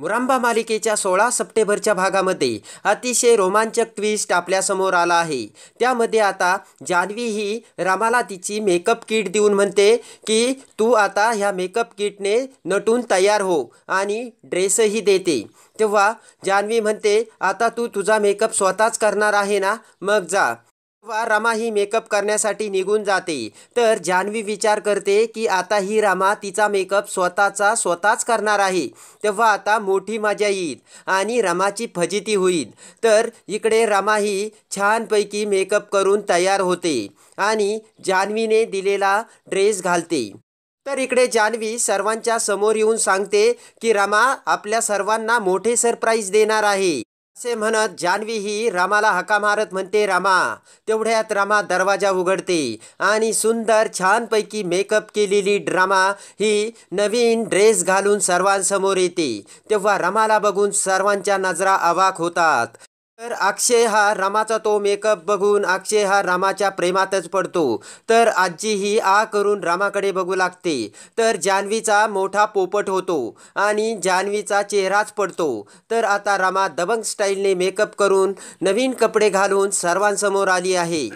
मुरांबा मालिकेच्या सोळा सप्टेंबरच्या भागामध्ये अतिशय रोमांचक ट्विस्ट आपल्यासमोर आला आहे त्यामध्ये आता जान्हवी ही रामाला तिची मेकअप किट देऊन म्हणते की तू आता ह्या मेकअप किटने नटून तयार हो आणि ड्रेसही देते तेव्हा जान्हवी म्हणते आता तू तुझा मेकअप स्वतःच करणार आहे ना मग जा वा रमा ही मेकअप करण्यासाठी निघून जाते तर जान्हवी विचार करते की आता ही रमा तिचा मेकअप स्वतःचा स्वतःच करणार आहे तेव्हा आता मोठी मजा येईल आणि रमाची फजिती होईल तर इकडे रमा ही छानपैकी मेकअप करून तयार होते आणि जान्हवीने दिलेला ड्रेस घालते तर इकडे जान्हवी सर्वांच्या समोर येऊन सांगते की रमा आपल्या सर्वांना मोठे सरप्राईज देणार आहे असे म्हणत जान्हवी ही रामाला हका मारत म्हणते रामा तेवढ्यात रामा दरवाजा उघडते आणि सुंदर छानपैकी मेकअप केलेली ड्रामा ही नवीन ड्रेस घालून सर्वांसमोर येते तेव्हा रमाला बघून सर्वांच्या नजरा अवाक होतात तर अक्षय हा रामाचा तो मेकअप बघून अक्षय हा रामाच्या प्रेमातच पडतो तर आजी ही आ करून रामाकडे बघू लागते तर जान्हवीचा मोठा पोपट होतो आणि जान्हवीचा चेहराच पडतो तर आता रामा दबंग स्टाईलने मेकअप करून नवीन कपडे घालून सर्वांसमोर आली आहे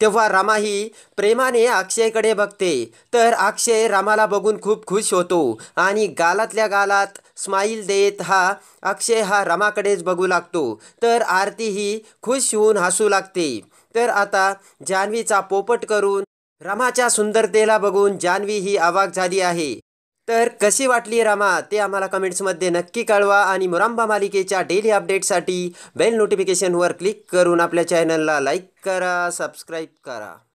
तेव्हा रामा ही प्रेमाने अक्षयकडे बघते तर अक्षय रामाला बघून खूप खुश होतो आणि गालातल्या गालात स्माईल देत हा अक्षय हा रामाकडेच बघू लागतो तर आरती ही खुश होऊन हसू लागते तर आता जान्हवीचा पोपट करून रामाच्या सुंदरतेला बघून जान्हवी ही आवाक झाली आहे तर कशी वाटली रामा ते आम्हाला कमेंट्समध्ये नक्की कळवा आणि मुरांबा मालिकेच्या डेली अपडेटसाठी बेल नोटिफिकेशनवर क्लिक करून आपल्या चॅनलला लाईक करा सबस्क्राईब करा